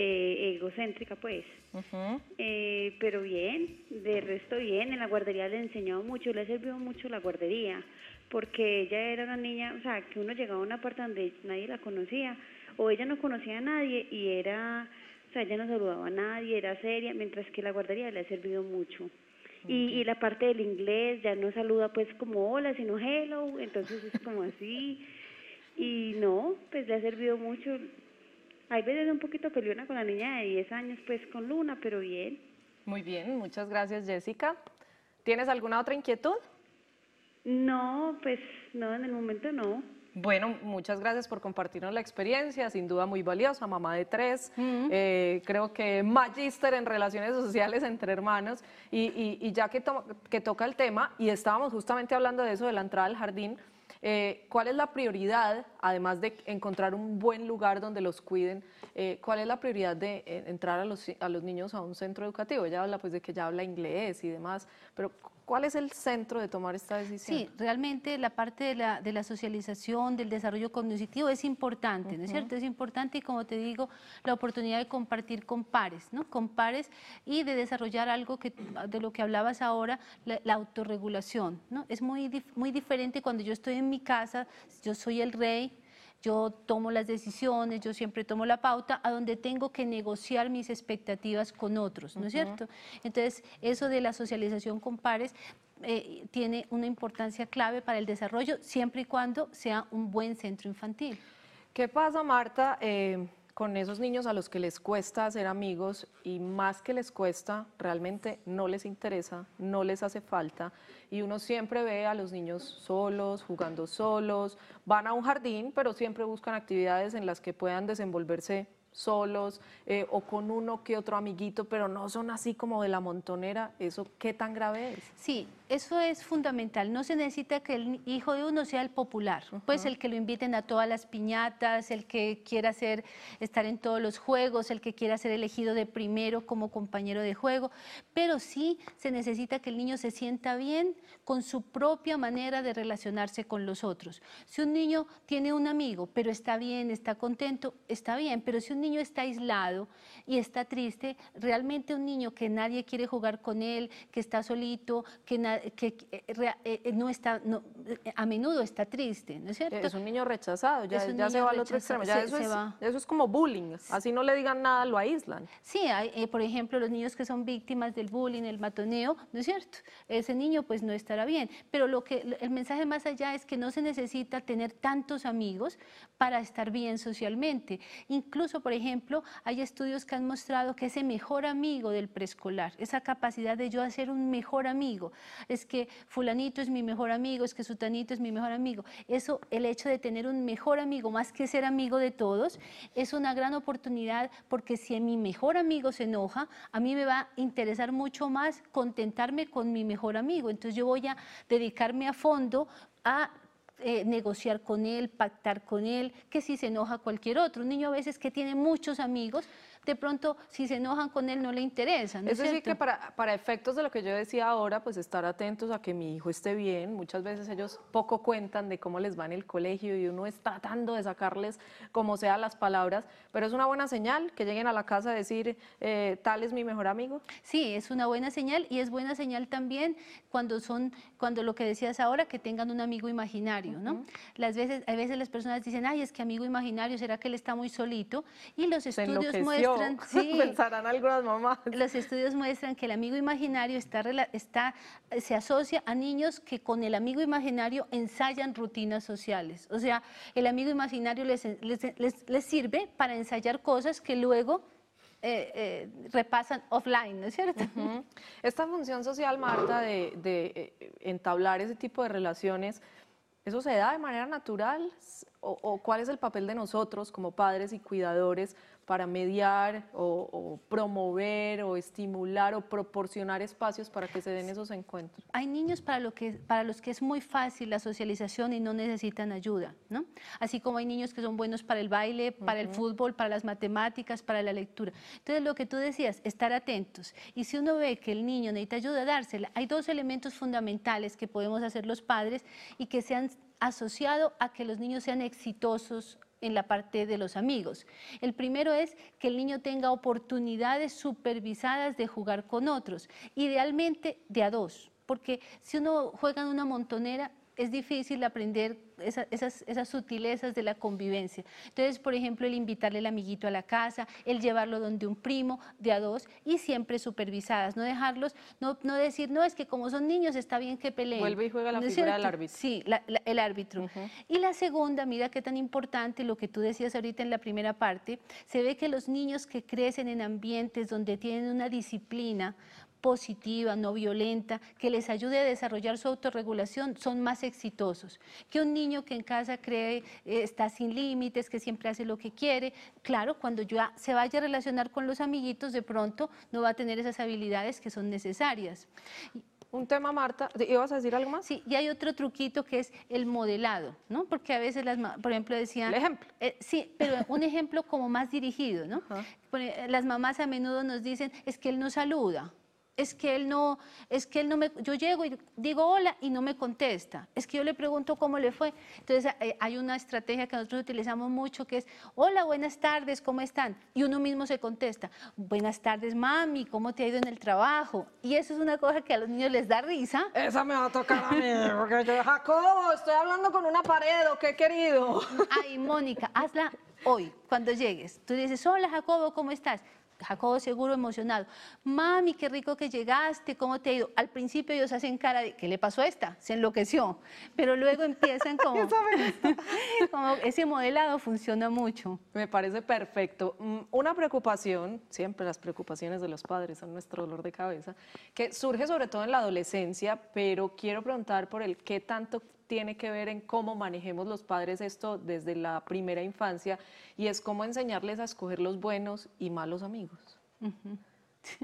eh, egocéntrica, pues. Eh, pero bien, de resto bien, en la guardería le enseñado mucho, le ha servido mucho la guardería, porque ella era una niña, o sea, que uno llegaba a una parte donde nadie la conocía, o ella no conocía a nadie y era, o sea, ella no saludaba a nadie, era seria, mientras que la guardería le ha servido mucho. y, la parte del inglés ya no saluda pues como hola, sino hello, entonces es como así. [LAUGHS] Y no, pues le ha servido mucho, hay veces un poquito peleona con la niña de 10 años, pues con Luna, pero bien. Muy bien, muchas gracias Jessica. ¿Tienes alguna otra inquietud? No, pues no, en el momento no. Bueno, muchas gracias por compartirnos la experiencia, sin duda muy valiosa, mamá de tres, eh, creo que magíster en relaciones sociales entre hermanos, y, ya que, que toca el tema, y estábamos justamente hablando de eso, de la entrada al jardín, eh, ¿Cuál es la prioridad, además de encontrar un buen lugar donde los cuiden, eh, cuál es la prioridad de eh, entrar a los, a los niños a un centro educativo? Ella habla pues de que ya habla inglés y demás, pero ¿Cuál es el centro de tomar esta decisión? Sí, realmente la parte de la, socialización, del desarrollo cognitivo es importante, ¿no es cierto? Es importante y como te digo, la oportunidad de compartir con pares, ¿no? Con pares y de desarrollar algo que, de lo que hablabas ahora, la, la autorregulación, ¿no? Es muy, muy diferente cuando yo estoy en mi casa, yo soy el rey, yo tomo las decisiones, yo siempre tomo la pauta, a donde tengo que negociar mis expectativas con otros, ¿no es cierto? Entonces, eso de la socialización con pares eh, tiene una importancia clave para el desarrollo, siempre y cuando sea un buen centro infantil. ¿Qué pasa, Marta? Eh, con esos niños a los que les cuesta hacer amigos y más que les cuesta, realmente no les interesa, no les hace falta. Y uno siempre ve a los niños solos, jugando solos, van a un jardín, pero siempre buscan actividades en las que puedan desenvolverse solos eh, o con uno que otro amiguito, pero no son así como de la montonera. ¿Eso qué tan grave es? Sí, eso es fundamental. No se necesita que el hijo de uno sea el popular, pues el que lo inviten a todas las piñatas, el que quiera estar en todos los juegos, el que quiera ser elegido de primero como compañero de juego, pero sí se necesita que el niño se sienta bien con su propia manera de relacionarse con los otros. Si un niño tiene un amigo, pero está bien, está contento, está bien, pero si un niño está aislado y está triste, realmente un niño que nadie quiere jugar con él, que está solito, que, eh, eh, eh, no está, a menudo está triste, ¿no es cierto? Es un niño rechazado, ya, se va al otro extremo, eso, es, como bullying, así no le digan nada, lo aíslan. Sí, por ejemplo, los niños que son víctimas del bullying, el matoneo, ¿no es cierto? Ese niño pues no estará bien, pero lo que, el mensaje más allá es que no se necesita tener tantos amigos para estar bien socialmente, incluso por ejemplo, hay estudios que han mostrado que ese mejor amigo del preescolar, esa capacidad de yo hacer un mejor amigo, es que fulanito es mi mejor amigo, es que sutanito es mi mejor amigo. Eso, el hecho de tener un mejor amigo, más que ser amigo de todos, es una gran oportunidad porque si mi mejor amigo se enoja, a mí me va a interesar mucho más contentarme con mi mejor amigo. Entonces yo voy a dedicarme a fondo a eh, negociar con él, pactar con él, que si se enoja cualquier otro. Un niño a veces que tiene muchos amigos de pronto si se enojan con él no le interesa. ¿no es, decir, que para, efectos de lo que yo decía ahora, pues estar atentos a que mi hijo esté bien. Muchas veces ellos poco cuentan de cómo les va en el colegio y uno está tratando de sacarles como sea las palabras, pero es una buena señal que lleguen a la casa a decir, eh, tal es mi mejor amigo. Sí, es una buena señal y es buena señal también cuando son, cuando lo que decías ahora, que tengan un amigo imaginario, ¿no? Las veces, a veces las personas dicen, ay, es que amigo imaginario, ¿será que él está muy solito? Y los estudios muestran [LAUGHS] sí, mamás. Los estudios muestran que el amigo imaginario está, se asocia a niños que con el amigo imaginario ensayan rutinas sociales. O sea, el amigo imaginario les, sirve para ensayar cosas que luego eh, eh, repasan offline, ¿no es cierto? Esta función social, Marta, de, eh, entablar ese tipo de relaciones, ¿eso se da de manera natural? ¿O, ¿O, cuál es el papel de nosotros como padres y cuidadores para mediar o, promover o estimular o proporcionar espacios para que se den esos encuentros? Hay niños para, que, para los que es muy fácil la socialización y no necesitan ayuda, ¿no? Así como hay niños que son buenos para el baile, para el fútbol, para las matemáticas, para la lectura. Entonces, lo que tú decías, estar atentos. Y si uno ve que el niño necesita ayuda, dársela. Hay dos elementos fundamentales que podemos hacer los padres y que se han asociado a que los niños sean exitosos en la parte de los amigos. El primero es que el niño tenga oportunidades supervisadas de jugar con otros, idealmente de a dos, porque si uno juega en una montonera, es difícil aprender esas, sutilezas de la convivencia. Entonces, por ejemplo, el invitarle al amiguito a la casa, el llevarlo donde un primo, de a dos, y siempre supervisadas, no dejarlos, no, no decir, no, es que como son niños está bien que peleen. Vuelve y juega la figura del árbitro. Sí, el árbitro. Y la segunda, mira qué tan importante lo que tú decías ahorita en la primera parte, se ve que los niños que crecen en ambientes donde tienen una disciplina, positiva, no violenta, que les ayude a desarrollar su autorregulación, son más exitosos. Que un niño que en casa cree eh, está sin límites, que siempre hace lo que quiere, claro, cuando ya se vaya a relacionar con los amiguitos, de pronto no va a tener esas habilidades que son necesarias. Un tema, Marta, vas a decir algo más? Sí, y hay otro truquito que es el modelado, ¿no? Porque a veces, las, por ejemplo, decían... ejemplo. Eh, sí, pero un ejemplo como más dirigido, ¿no? Pues, eh, las mamás a menudo nos dicen, es que él no saluda, es que él no, es que él no me, yo llego y digo hola y no me contesta, es que yo le pregunto cómo le fue. Entonces eh, hay una estrategia que nosotros utilizamos mucho que es, hola, buenas tardes, ¿cómo están? Y uno mismo se contesta, buenas tardes, mami, ¿cómo te ha ido en el trabajo? Y eso es una cosa que a los niños les da risa. Esa me va a tocar a mí, porque yo, Jacobo, estoy hablando con una pared, ¿o qué querido? Ay, Mónica, hazla hoy, cuando llegues. Tú dices, hola, Jacobo, ¿cómo estás? Jacobo seguro emocionado, mami, qué rico que llegaste, ¿cómo te ha ido? Al principio ellos hacen cara de, ¿qué le pasó a esta? Se enloqueció, pero luego empiezan [LAUGHS] como, [LAUGHS] como ese modelado funciona mucho. Me parece perfecto. Mm, una preocupación, siempre las preocupaciones de los padres son nuestro dolor de cabeza, que surge sobre todo en la adolescencia, pero quiero preguntar por el qué tanto tiene que ver en cómo manejemos los padres esto desde la primera infancia y es cómo enseñarles a escoger los buenos y malos amigos. [LAUGHS]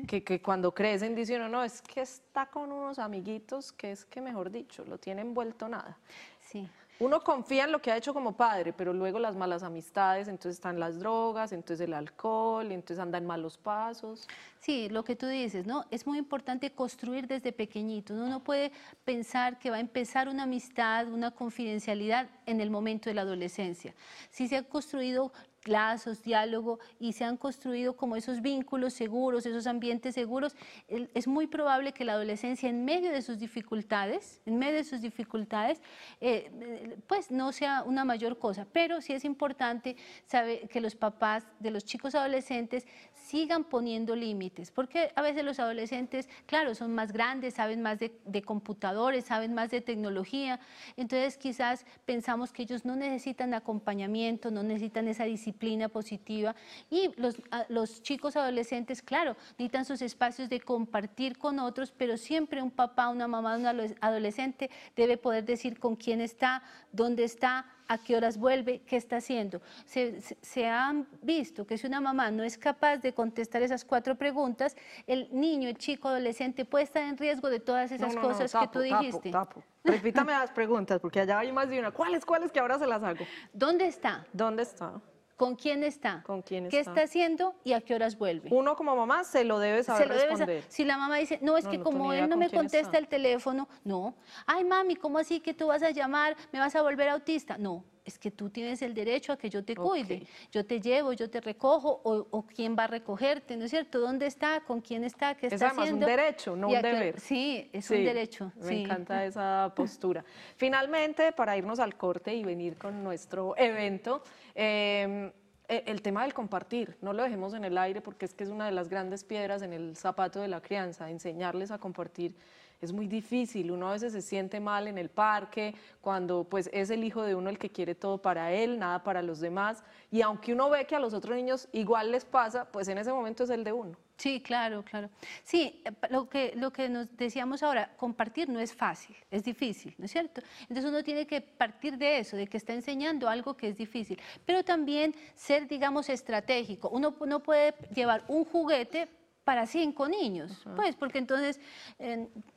Que, que, cuando crecen dicen, no, no, es que está con unos amiguitos que es que, mejor dicho, lo tienen vuelto nada. Sí uno confía en lo que ha hecho como padre, pero luego las malas amistades, entonces están las drogas, entonces el alcohol, entonces andan malos pasos. Sí, lo que tú dices, ¿no? Es muy importante construir desde pequeñito. Uno no puede pensar que va a empezar una amistad, una confidencialidad en el momento de la adolescencia. Si se ha construido lazos, diálogo y se han construido como esos vínculos seguros, esos ambientes seguros, es muy probable que la adolescencia en medio de sus dificultades, en medio de sus dificultades, eh, pues no sea una mayor cosa. Pero sí es importante saber que los papás de los chicos adolescentes sigan poniendo límites, porque a veces los adolescentes, claro, son más grandes, saben más de, de computadores, saben más de tecnología, entonces quizás pensamos que ellos no necesitan acompañamiento, no necesitan esa disciplina disciplina positiva y los, los chicos adolescentes, claro, necesitan sus espacios de compartir con otros, pero siempre un papá, una mamá, un adolescente debe poder decir con quién está, dónde está, a qué horas vuelve, qué está haciendo. Se, se, han visto que si una mamá no es capaz de contestar esas cuatro preguntas, el niño, el chico, adolescente puede estar en riesgo de todas esas cosas que tú dijiste. [LAUGHS] Repítame las preguntas, porque allá hay más de una. ¿Cuáles, cuáles que ahora se las hago? ¿Dónde está? ¿Dónde está? con quién está, ¿Con quién qué está haciendo y a qué horas vuelve. Uno como mamá se lo debe saber lo responder. Si la mamá dice, no, es que como él no me contesta el teléfono, no. Ay, mami, ¿cómo así que tú vas a llamar, me vas a volver autista? No, es que tú tienes el derecho a que yo te cuide, yo te llevo, yo te recojo, o, quién va a recogerte, ¿no es cierto? ¿Dónde está? ¿Con quién está? ¿Qué es está además un derecho, no un deber. Sí, es un derecho. Me encanta [LAUGHS] esa postura. Finalmente, para irnos al corte y venir con nuestro evento, em, e, el tema del compartir, no lo dejemos en el aire porque es que es una de las grandes piedras en el zapato de la crianza, enseñarles a compartir es muy difícil, uno a veces se siente mal en el parque, cuando pues es el hijo de uno el que quiere todo para él, nada para los demás, y aunque uno ve que a los otros niños igual les pasa, pues en ese momento es el de uno. Sí, claro, claro. Sí, eh, lo que, lo que nos decíamos ahora, compartir no es fácil, es difícil, ¿no es cierto? Entonces uno tiene que partir de eso, de que está enseñando algo que es difícil, pero también ser, digamos, estratégico. Uno no puede llevar un juguete para cinco niños, pues, porque entonces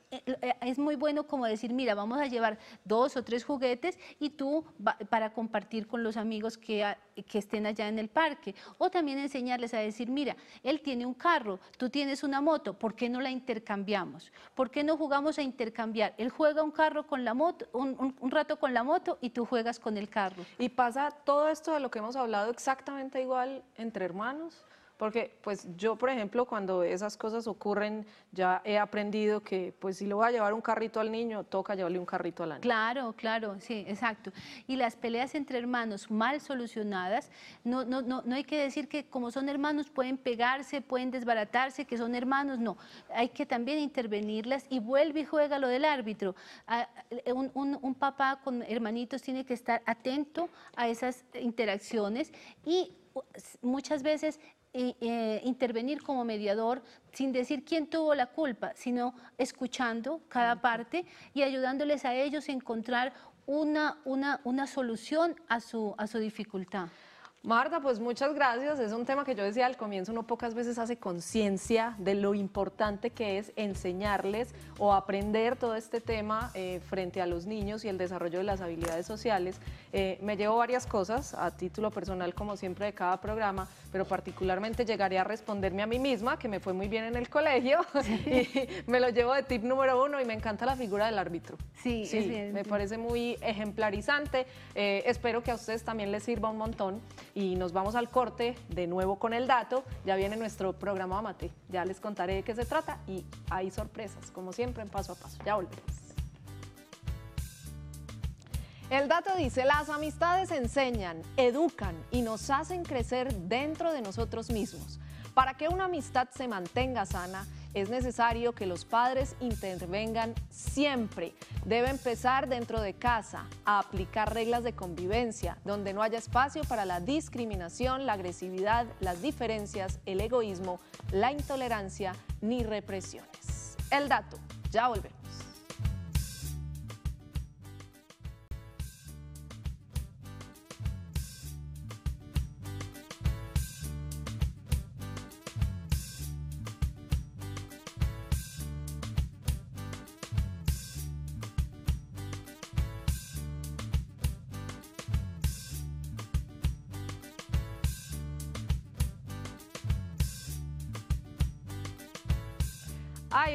eh, eh, es muy bueno como decir, mira, vamos a llevar dos o tres juguetes y tú para compartir con los amigos que, ah, que estén allá en el parque. O también enseñarles a decir, mira, él tiene un carro, tú tienes una moto, ¿por qué no la intercambiamos? ¿Por qué no jugamos a intercambiar? Él juega un carro con la moto, un, un rato con la moto y tú juegas con el carro. Y pasa todo esto de lo que hemos hablado exactamente igual entre hermanos. Porque pues yo, por ejemplo, cuando esas cosas ocurren, ya he aprendido que pues si le voy a llevar un carrito al niño, toca llevarle un carrito al niño. Claro, claro, sí, exacto. Y las peleas entre hermanos mal solucionadas, no, no, no, hay que decir que como son hermanos pueden pegarse, pueden desbaratarse, que son hermanos, no. Hay que también intervenirlas y vuelve y juega lo del árbitro. Eh, un, un, un papá con hermanitos tiene que estar atento a esas interacciones y muchas veces eh, intervenir como mediador sin decir quién tuvo la culpa, sino escuchando cada parte y ayudándoles a ellos a encontrar una, una, una solución a su, a su dificultad. Marta, pues muchas gracias. Es un tema que yo decía al comienzo, uno pocas veces hace conciencia de lo importante que es enseñarles o aprender todo este tema eh, frente a los niños y el desarrollo de las habilidades sociales. Eh, me llevo varias cosas a título personal, como siempre, de cada programa, pero particularmente llegaré a responderme a mí misma, que me fue muy bien en el colegio, [LAUGHS] y me lo llevo de tip número uno y me encanta la figura del árbitro. Sí, me parece muy ejemplarizante. Eh, espero que a ustedes también les sirva un montón y nos vamos al corte de nuevo con el dato. Ya viene nuestro programa Amate. Ya les contaré de qué se trata y hay sorpresas, como siempre, en paso a paso. Ya volvemos. El dato dice, las amistades enseñan, educan y nos hacen crecer dentro de nosotros mismos. Para que una amistad se mantenga sana, es necesario que los padres intervengan siempre. Debe empezar dentro de casa a aplicar reglas de convivencia, donde no haya espacio para la discriminación, la agresividad, las diferencias, el egoísmo, la intolerancia ni represiones. El dato, ya volvemos.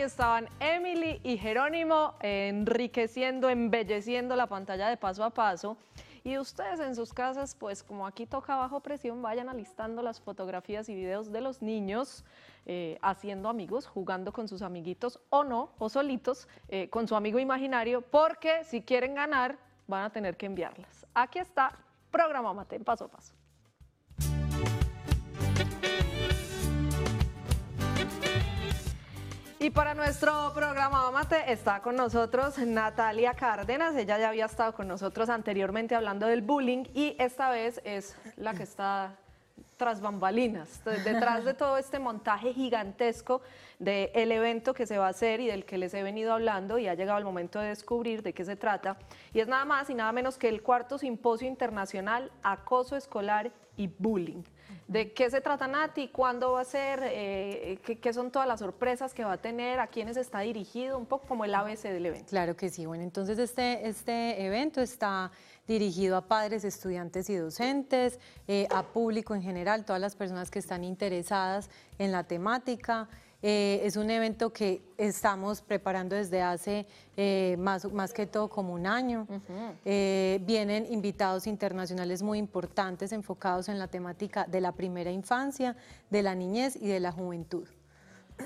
estaban Emily y Jerónimo enriqueciendo, embelleciendo la pantalla de paso a paso. Y ustedes en sus casas, pues como aquí toca bajo presión, vayan alistando las fotografías y videos de los niños eh, haciendo amigos, jugando con sus amiguitos o no, o solitos, eh, con su amigo imaginario, porque si quieren ganar van a tener que enviarlas. Aquí está, programa Mate, paso a paso. Y para nuestro programa Amate está con nosotros Natalia Cárdenas. Ella ya había estado con nosotros anteriormente hablando del bullying y esta vez es la que está tras bambalinas, detrás de todo este montaje gigantesco del evento que se va a hacer y del que les he venido hablando y ha llegado el momento de descubrir de qué se trata. Y es nada más y nada menos que el cuarto simposio internacional Acoso Escolar y Bullying de qué se trata Nati, cuándo va a ser, eh, eh, qué, son todas las sorpresas que va a tener, a quiénes está dirigido, un poco como el ABC del evento. Claro que sí, bueno, entonces este, este evento está dirigido a padres, estudiantes y docentes, eh, a público en general, todas las personas que están interesadas en la temática. Eh, es un evento que estamos preparando desde hace eh, más, más que todo como un año. Eh, vienen invitados internacionales muy importantes enfocados en la temática de la primera infancia, de la niñez y de la juventud.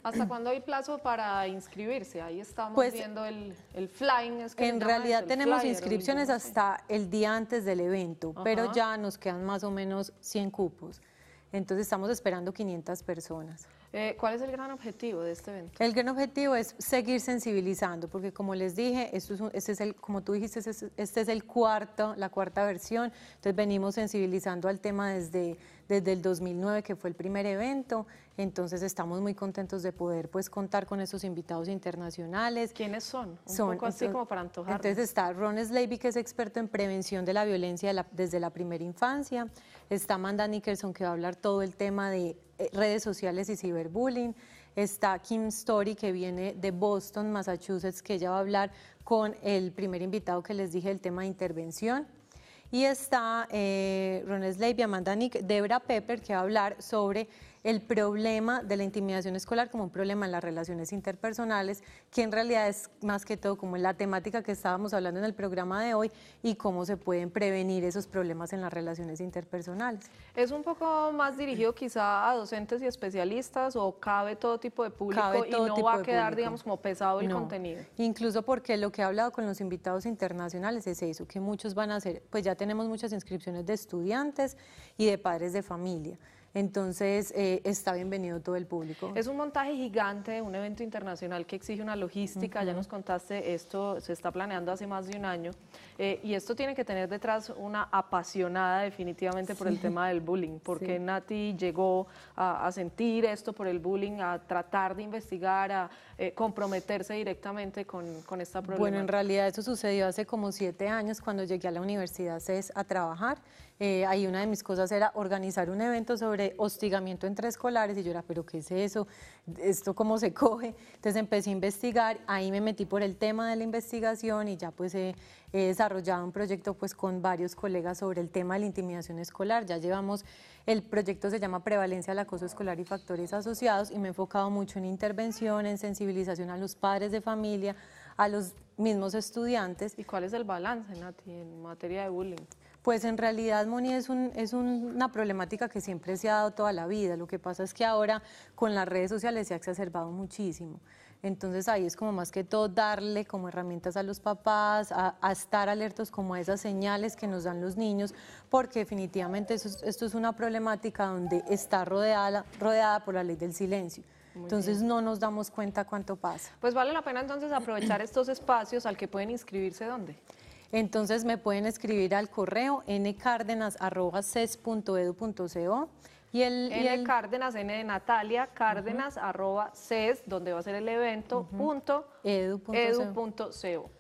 ¿Hasta [CLEARS THROAT] cuándo hay plazo para inscribirse? Ahí estamos pues, viendo el, el flying. ¿es que en realidad tenemos inscripciones hasta el día antes del evento, pero ya nos quedan más o menos 100 cupos. Entonces estamos esperando 500 personas. Eh, ¿Cuál es el gran objetivo de este evento? El gran objetivo es seguir sensibilizando, porque como les dije, este el, como tú dijiste, este, este es el cuarto, la cuarta versión. Entonces venimos sensibilizando al tema desde desde el 2009 que fue el primer evento, entonces estamos muy contentos de poder pues contar con esos invitados internacionales. ¿Quiénes son? Un son, poco así como para antojar. Entonces está Ron Slaby, que es experto en prevención de la violencia desde la primera infancia, está Amanda Nickerson que va a hablar todo el tema de eh, redes sociales y ciberbullying, está Kim Story que viene de Boston, Massachusetts, que ella va a hablar con el primer invitado que les dije el tema de intervención y está eh, Ron Nick, Debra Pepper, que va a hablar sobre el problema de la intimidación escolar como un problema en las relaciones interpersonales, que en realidad es más que todo como la temática que estábamos hablando en el programa de hoy y cómo se pueden prevenir esos problemas en las relaciones interpersonales. Es un poco más dirigido quizá a docentes y especialistas o cabe todo tipo de público y no va a quedar, digamos, como pesado el contenido. Incluso porque lo que he hablado con los invitados internacionales es eso, que muchos van a hacer, pues ya tenemos muchas inscripciones de estudiantes y de padres de familia. Entonces eh, está bienvenido todo el público. Es un montaje gigante un evento internacional que exige una logística, ya nos contaste, esto se está planeando hace más de un año eh, y esto tiene que tener detrás una apasionada definitivamente por el tema del bullying, porque Nati llegó a, sentir esto por el bullying, a tratar de investigar, a eh, comprometerse directamente con, esta problemática. Bueno, en realidad eso sucedió hace como siete años cuando llegué a la Universidad CES a trabajar eh, ahí una de mis cosas era organizar un evento sobre hostigamiento entre escolares y yo era, pero ¿qué es eso? ¿Esto cómo se coge? Entonces empecé a investigar, ahí me metí por el tema de la investigación y ya pues he, desarrollado un proyecto pues con varios colegas sobre el tema de la intimidación escolar, ya llevamos, el proyecto se llama Prevalencia del Acoso Escolar y Factores Asociados y me he enfocado mucho en intervención, en sensibilización a los padres de familia, a los mismos estudiantes. ¿Y cuál es el balance, Nati, en materia de bullying? Pues en realidad, Moni, es, una problemática que siempre se ha dado toda la vida. Lo que pasa es que ahora con las redes sociales se ha exacerbado muchísimo. Entonces ahí es como más que todo darle como herramientas a los papás, a, estar alertos como a esas señales que nos dan los niños, porque definitivamente esto es una problemática donde está rodeada, rodeada por la ley del silencio. entonces no nos damos cuenta cuánto pasa. Pues vale la pena entonces aprovechar estos espacios al que pueden inscribirse dónde. Entonces me pueden escribir al correo ncárdenas.edu.co Y el, N Cárdenas, N de Natalia, cárdenas, donde va a ser el evento, punto,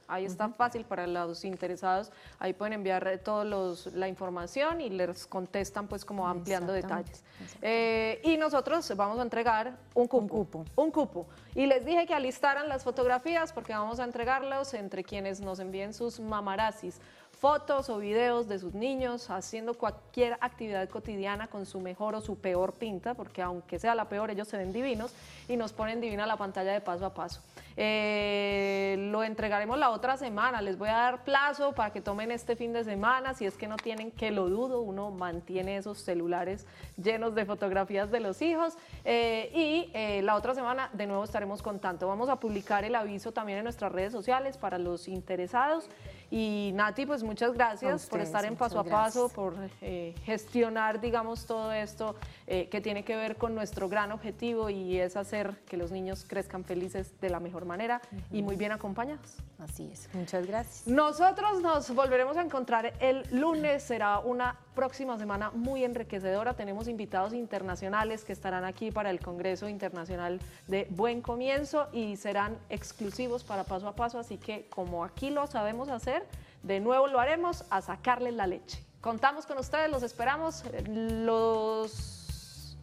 Ahí está fácil para los interesados. Ahí pueden enviar eh, todos los, la información y les contestan pues como ampliando detalles. Eh, y nosotros vamos a entregar un cupo, un cupo. Y les dije que alistaran las fotografías porque vamos a entregarlos entre quienes nos envíen sus mamarazis fotos o videos de sus niños haciendo cualquier actividad cotidiana con su mejor o su peor pinta, porque aunque sea la peor, ellos se ven divinos y nos ponen divina la pantalla de paso a paso. Eh, lo entregaremos la otra semana, les voy a dar plazo para que tomen este fin de semana, si es que no tienen, que lo dudo, uno mantiene esos celulares llenos de fotografías de los hijos eh, y eh, la otra semana de nuevo estaremos contando. Vamos a publicar el aviso también en nuestras redes sociales para los interesados. Y Nati, pues muchas gracias por estar en paso a paso, por eh, gestionar, digamos, todo esto eh, que tiene que ver con nuestro gran objetivo y es hacer que los niños crezcan felices de la mejor manera y muy bien acompañados. Así es, muchas gracias. Nosotros nos volveremos a encontrar el lunes, será una próxima semana muy enriquecedora. Tenemos invitados internacionales que estarán aquí para el Congreso Internacional de Buen Comienzo y serán exclusivos para paso a paso, así que como aquí lo sabemos hacer, de nuevo lo haremos a sacarle la leche. Contamos con ustedes, los esperamos. Los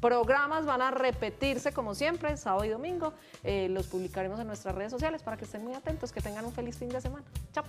programas van a repetirse como siempre, sábado y domingo. Eh, los publicaremos en nuestras redes sociales para que estén muy atentos, que tengan un feliz fin de semana. Chao.